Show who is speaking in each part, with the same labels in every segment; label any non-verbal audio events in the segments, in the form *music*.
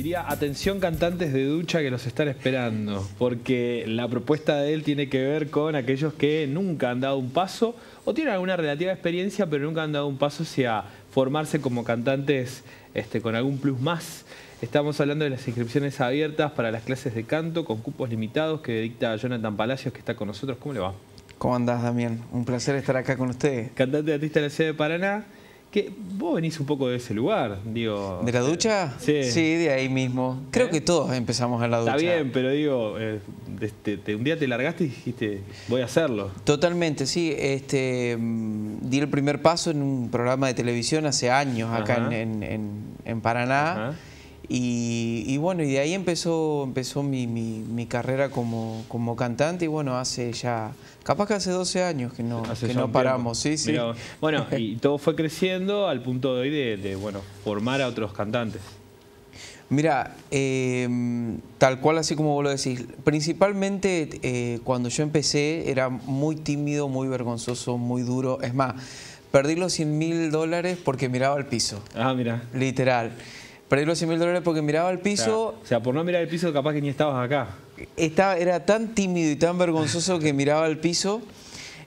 Speaker 1: Diría, atención cantantes de ducha que nos están esperando, porque la propuesta de él tiene que ver con aquellos que nunca han dado un paso o tienen alguna relativa experiencia, pero nunca han dado un paso hacia formarse como cantantes este, con algún plus más. Estamos hablando de las inscripciones abiertas para las clases de canto con cupos limitados que dicta Jonathan Palacios, que está con nosotros. ¿Cómo le va?
Speaker 2: ¿Cómo andás, Damián? Un placer estar
Speaker 1: acá con ustedes. Cantante de artista de la ciudad de Paraná. Que vos venís un poco de ese lugar, digo. ¿De la ducha? Eh, sí. Sí, de ahí mismo. Creo ¿Eh? que todos empezamos en la ducha. Está bien, pero digo, eh, este, un día te largaste y dijiste, voy a hacerlo. Totalmente, sí. Este,
Speaker 2: mm, di el primer paso en un programa de televisión hace años acá en, Paraná. Y, bueno, y de ahí empezó, empezó mi, mi, carrera como, cantante y bueno, hace ya, capaz que hace 12 años que no, no paramos, sí, sí.
Speaker 1: bueno, *laughs* y todo fue creciendo al punto de hoy de, bueno, formar a otros cantantes.
Speaker 2: Mira, em, tal cual así como vos lo decís, principalmente eh, cuando yo empecé era muy tímido, muy vergonzoso, muy duro, es más, perdí los 100 mil dólares porque miraba al piso. Ah, mira. Literal. Perdí los 100 mil dólares porque miraba al piso. O sea, por no mirar el piso, capaz que ni estabas acá. Estaba, era tan tímido y tan vergonzoso que miraba al piso.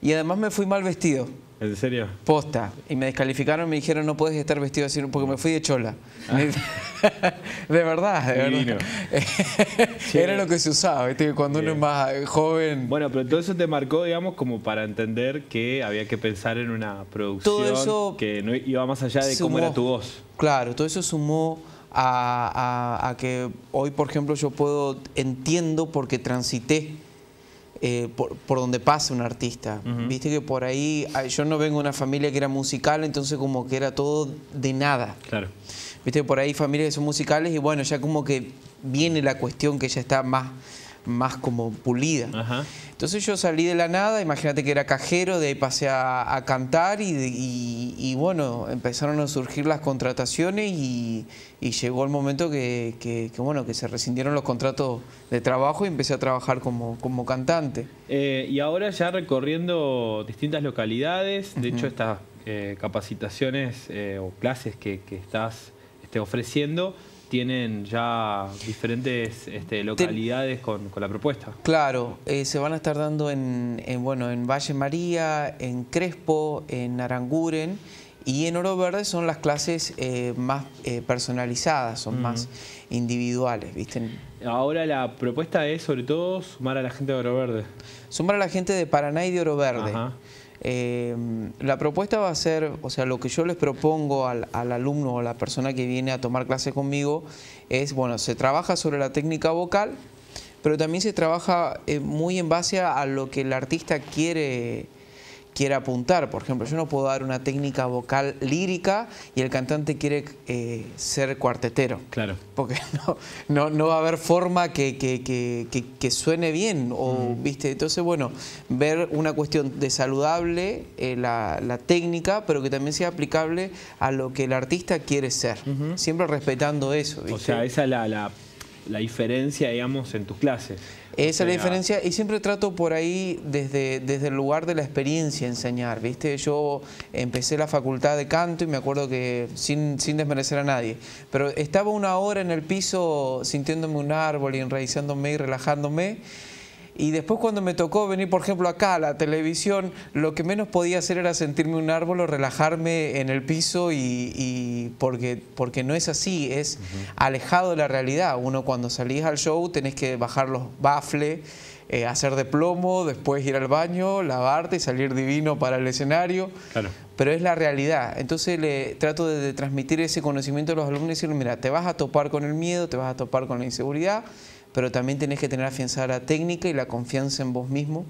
Speaker 2: Y además me fui mal vestido. ¿En serio? Posta. Y me descalificaron, me dijeron, no puedes estar vestido así, porque me fui de chola.
Speaker 1: Ah. *laughs* de verdad, de *laughs* Era lo que se usaba, ¿viste? cuando uno es más eh, joven. Bueno, pero todo eso te marcó, digamos, como para entender que había que pensar en una producción que no iba más allá de cómo era tu voz. Claro, todo eso
Speaker 2: sumó a, a que hoy, por ejemplo, yo puedo, entiendo porque transité eh, por, donde pasa un artista. Viste que por ahí, ah, yo no vengo de una familia que era musical, entonces como que era todo de nada. Claro. Viste que por ahí familias que son musicales y bueno, ya como que viene la cuestión que ya está más más como pulida. Entonces yo salí de la nada, imagínate que era cajero, de ahí pasé a, cantar y, bueno, empezaron a surgir las contrataciones y, llegó el momento que, se rescindieron los contratos de trabajo y empecé a trabajar como, cantante.
Speaker 1: Eh, y ahora ya recorriendo distintas localidades, de hecho estas eh, capacitaciones eh, o clases que, estás este, ofreciendo, tienen ya diferentes este, localidades con, la propuesta.
Speaker 2: Claro, eh, se van a estar dando en, bueno, en Valle María, en Crespo, en Aranguren y en Oro Verde son las clases eh, más eh, personalizadas, son más individuales, Ahora la propuesta es sobre todo sumar a la gente de Oro Verde. Sumar a la gente de Paraná y de Oro Verde. Ajá. Em, la propuesta va a ser, o sea, lo que yo les propongo al, alumno o a la persona que viene a tomar clase conmigo es, bueno, se trabaja sobre la técnica vocal, pero también se trabaja eh, muy en base a, lo que el artista quiere quiere apuntar. Por ejemplo, yo no puedo dar una técnica vocal lírica y el cantante quiere eh, ser cuartetero. Claro. Porque *laughs* no, no, va a haber forma que, que, suene bien. O, mm. ¿viste? Entonces, bueno, ver una cuestión de saludable, eh, la, técnica, pero que también sea aplicable a lo que el artista quiere ser. Siempre
Speaker 1: respetando eso. O sea, esa es la la diferencia, digamos, en tus clases. Esa es la diferencia y
Speaker 2: siempre trato por ahí desde, desde el lugar de la experiencia enseñar, ¿viste? Yo empecé la facultad de canto y me acuerdo que, sin, sin desmerecer a nadie, pero estaba una hora en el piso sintiéndome un árbol y enraizándome y relajándome y después cuando me tocó venir, por ejemplo, acá a la televisión, lo que menos podía hacer era sentirme un árbol o relajarme en el piso y, porque, porque no es así, es alejado de la realidad. Uno cuando salís al show tenés que bajar los bafles, eh, hacer de plomo, después ir al baño, lavarte y salir divino para el escenario. Pero es la realidad. Entonces le trato de, de transmitir ese conocimiento a los alumnos y decirles, mira, te vas a topar con el miedo, te vas a topar con la inseguridad, pero también tenés que tener afianzada la técnica y la confianza en vos mismo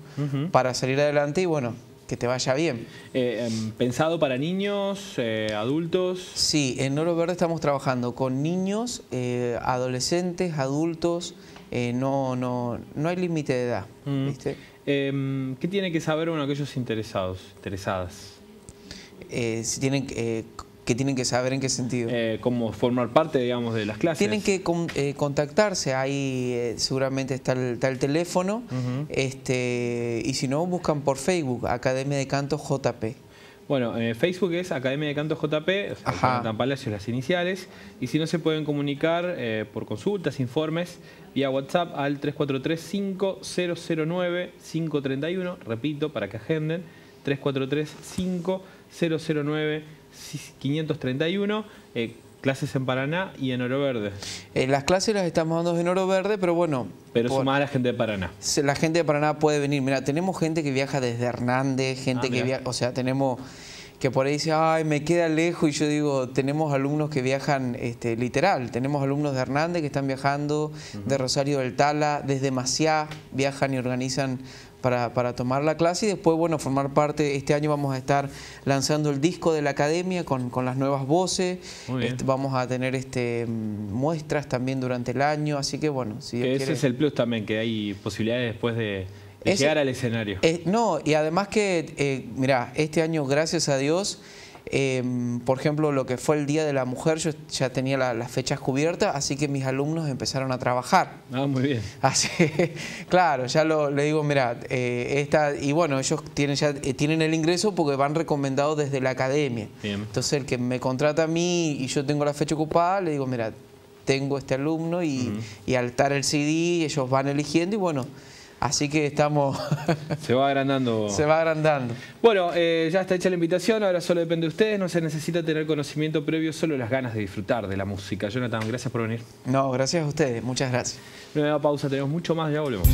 Speaker 2: para salir adelante y bueno, que te vaya bien. Eh, em, ¿Pensado para niños, eh, adultos? Sí, en Oro Verde estamos trabajando con niños, eh, adolescentes, adultos, no, no, no
Speaker 1: hay límite de edad. Em, ¿Qué tiene que saber uno de aquellos interesados, interesadas? si tienen que tienen que saber en qué sentido? Eh, cómo formar parte, digamos, de las clases.
Speaker 2: Tienen que eh, contactarse, ahí eh, seguramente está el, teléfono, este, y si no, buscan por Facebook, Academia de Canto JP.
Speaker 1: Bueno, eh, Facebook es Academia de Canto JP, o Palacios las iniciales, y si no se pueden comunicar por consultas, informes, vía WhatsApp al 343-5009-531, repito, para que agenden, 343 5009 531 531, eh, clases en Paraná y en Oro Verde. Eh, las clases las estamos dando en Oro Verde, pero bueno... Pero sumada a la gente de Paraná.
Speaker 2: La gente de Paraná puede venir. Mira, tenemos gente que viaja desde Hernández, gente ah, que viaja... O sea, tenemos que por ahí dice, ay, me queda lejos, y yo digo, tenemos alumnos que viajan este, literal, tenemos alumnos de Hernández que están viajando, de Rosario del Tala, desde Maciá, viajan y organizan para, para, tomar la clase y después, bueno, formar parte. Este año vamos a estar lanzando el disco de la academia con, con las nuevas voces. Este, vamos a tener este, muestras también durante el año, así que bueno. Si ese es el
Speaker 1: plus también, que hay posibilidades después de, llegar al escenario.
Speaker 2: no, y además que, eh, mira, este año, gracias a Dios, Em, por ejemplo, lo que fue el Día de la Mujer, yo ya tenía las fechas cubiertas, así que mis alumnos empezaron a trabajar. Ah, muy bien. *laughs* Así, claro, ya lo, le digo, mira, eh, esta, y bueno, ellos tienen, ya, eh, tienen el ingreso porque van recomendados desde la academia. Entonces, el que me contrata a mí y yo tengo la fecha ocupada, le digo, mira, tengo este alumno y, altar y al el CD, ellos van eligiendo y bueno.
Speaker 1: Así que estamos... Se va agrandando. *laughs* Se va agrandando. Bueno, eh, ya está hecha la invitación, ahora solo depende de ustedes, no se necesita tener conocimiento previo, solo las ganas de disfrutar de la música. Jonathan, gracias por venir. No, gracias a ustedes, muchas gracias. Nueva pausa, tenemos mucho más, ya volvemos.